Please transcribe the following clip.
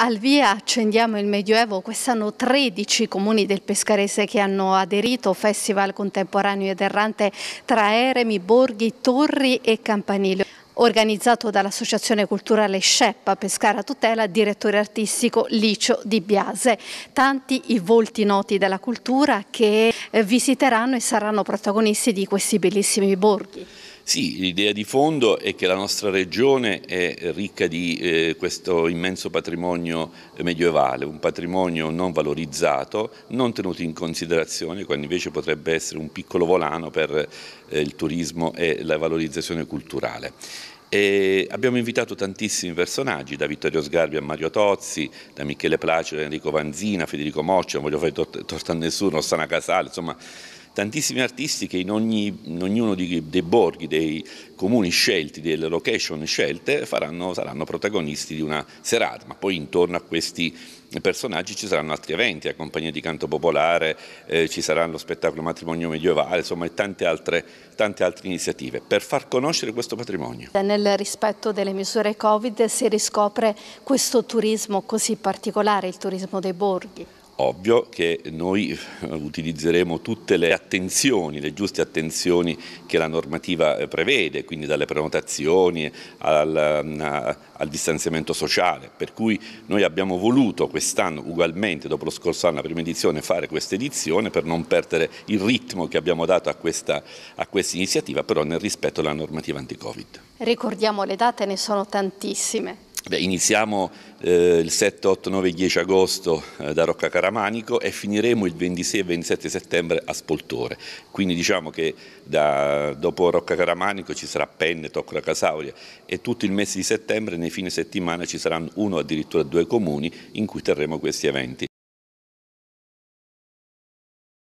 Al via Accendiamo il Medioevo, quest'anno 13 comuni del Pescarese che hanno aderito, Festival Contemporaneo ed Errante tra Eremi, Borghi, Torri e Campanile organizzato dall'Associazione Culturale Sceppa Pescara Tutela, direttore artistico Licio Di Biase. Tanti i volti noti della cultura che eh, visiteranno e saranno protagonisti di questi bellissimi borghi. Sì, l'idea di fondo è che la nostra regione è ricca di eh, questo immenso patrimonio medievale, un patrimonio non valorizzato, non tenuto in considerazione, quando invece potrebbe essere un piccolo volano per eh, il turismo e la valorizzazione culturale. E abbiamo invitato tantissimi personaggi, da Vittorio Sgarbi a Mario Tozzi, da Michele Placido a Enrico Vanzina, Federico Moccia, non voglio fare torta a nessuno, Sana Casale, insomma tantissimi artisti che in, ogni, in ognuno di, dei borghi, dei comuni scelti, delle location scelte, faranno, saranno protagonisti di una serata, ma poi intorno a questi personaggi ci saranno altri eventi, la compagnia di canto popolare, eh, ci sarà lo spettacolo matrimonio medievale, insomma tante altre, tante altre iniziative per far conoscere questo patrimonio. Nel rispetto delle misure Covid si riscopre questo turismo così particolare, il turismo dei borghi. Ovvio che noi utilizzeremo tutte le attenzioni, le giuste attenzioni che la normativa eh, prevede, quindi dalle prenotazioni al, mm, al distanziamento sociale, per cui noi abbiamo voluto quest'anno ugualmente, dopo lo scorso anno, la prima edizione, fare questa edizione per non perdere il ritmo che abbiamo dato a questa, a questa iniziativa, però nel rispetto della normativa anti-Covid. Ricordiamo le date, ne sono tantissime. Beh, iniziamo eh, il 7, 8, 9 10 agosto eh, da Rocca Caramanico e finiremo il 26 e 27 settembre a Spoltore. Quindi diciamo che da, dopo Rocca Caramanico ci sarà Penne, Toccola Casauria e tutto il mese di settembre, nei fine settimana, ci saranno uno o addirittura due comuni in cui terremo questi eventi.